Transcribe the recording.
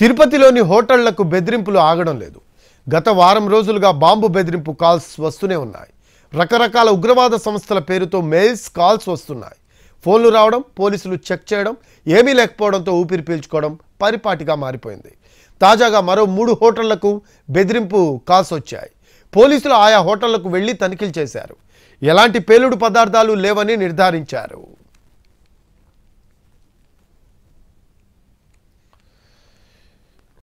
తిరుపతిలోని హోటళ్లకు బెదిరింపులు ఆగడం లేదు గత వారం రోజులుగా బాంబు బెదిరింపు కాల్స్ వస్తూనే ఉన్నాయి రకరకాల ఉగ్రవాద సంస్థల పేరుతో మెయిల్స్ కాల్స్ వస్తున్నాయి ఫోన్లు రావడం పోలీసులు చెక్ చేయడం ఏమీ లేకపోవడంతో ఊపిరి పీల్చుకోవడం పరిపాటిగా మారిపోయింది తాజాగా మరో మూడు హోటళ్లకు బెదిరింపు కాల్స్ వచ్చాయి పోలీసులు ఆయా హోటళ్లకు వెళ్లి తనిఖీలు చేశారు ఎలాంటి పేలుడు పదార్థాలు లేవని నిర్ధారించారు